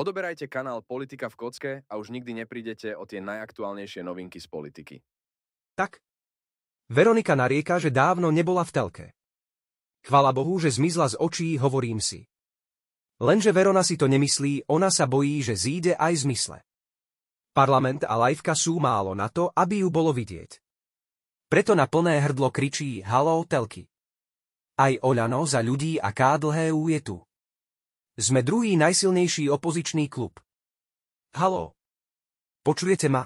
Odoberajte kanál Politika v kocke a už nikdy neprídete o tie najaktuálnejšie novinky z politiky. Tak. Veronika narieka, že dávno nebola v telke. Chvala Bohu, že zmizla z očí, hovorím si. Lenže Verona si to nemyslí, ona sa bojí, že zíde aj zmysle. Parlament a lajvka sú málo na to, aby ju bolo vidieť. Preto na plné hrdlo kričí Halo, telky. Aj Oľano za ľudí a K je tu. Sme druhý najsilnejší opozičný klub. Halo. Počujete ma?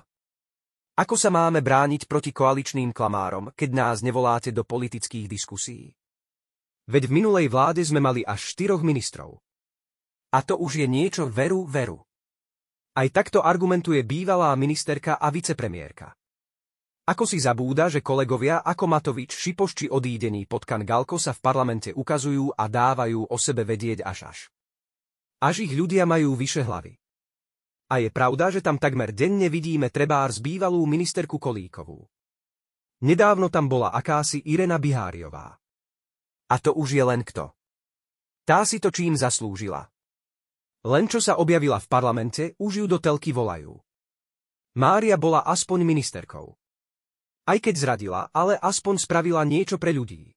Ako sa máme brániť proti koaličným klamárom, keď nás nevoláte do politických diskusí? Veď v minulej vláde sme mali až štyroch ministrov. A to už je niečo veru veru. Aj takto argumentuje bývalá ministerka a vicepremiérka. Ako si zabúda, že kolegovia ako Matovič, Šipoš či odídení Kan Galko sa v parlamente ukazujú a dávajú o sebe vedieť až až až ich ľudia majú vyše hlavy. A je pravda, že tam takmer denne vidíme z bývalú ministerku Kolíkovú. Nedávno tam bola akási Irena Biháriová. A to už je len kto. Tá si to čím zaslúžila. Len čo sa objavila v parlamente, už ju do telky volajú. Mária bola aspoň ministerkou. Aj keď zradila, ale aspoň spravila niečo pre ľudí.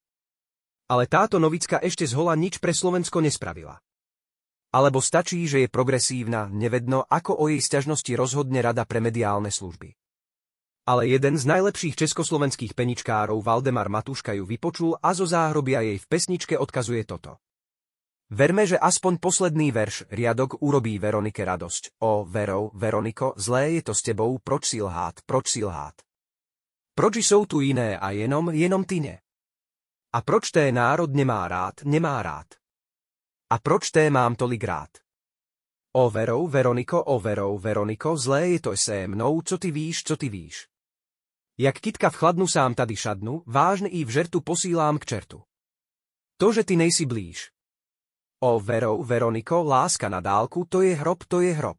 Ale táto novická ešte zhola nič pre Slovensko nespravila. Alebo stačí, že je progresívna, nevedno, ako o jej sťažnosti rozhodne Rada pre mediálne služby. Ale jeden z najlepších československých peničkárov Valdemar Matuška ju vypočul a zo záhrobia jej v pesničke odkazuje toto. Verme, že aspoň posledný verš, riadok urobí Veronike radosť. O, Verou, Veroniko, zlé je to s tebou, proč si lhát, proč si lhát. Proč sú tu iné a jenom, jenom ty ne? A proč té národ nemá rád, nemá rád? A proč té mám tolik rád? O verou, Veroniko, o verou, Veroniko, zlé je to se mnou, co ty víš, co ty víš. Jak kitka v chladnu sám tady šadnu, vážne i v žertu posílám k čertu. To, že ty nejsi blíž. O verou, Veroniko, láska na dálku, to je hrob, to je hrob.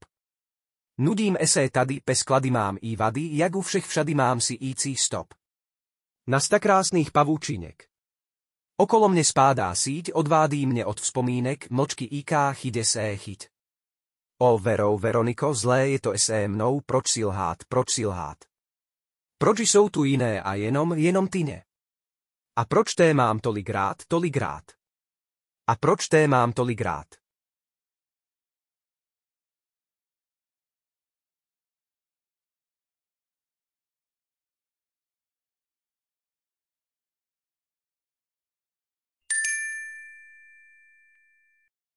Nudím esé tady, pes klady mám i vady, jak u všech všady mám si íci stop. Na sta krásných pavúčinek. Okolo mne spádá síť, odvádí mne od vzpomínek, močky IK chyde se chyť. O verou Veroniko, zlé je to se mnou, proč si lhát, proč si lhát. Proč jsou tu jiné a jenom, jenom ty ne? A proč té mám tolik rád, tolik rád? A proč té mám tolik rád?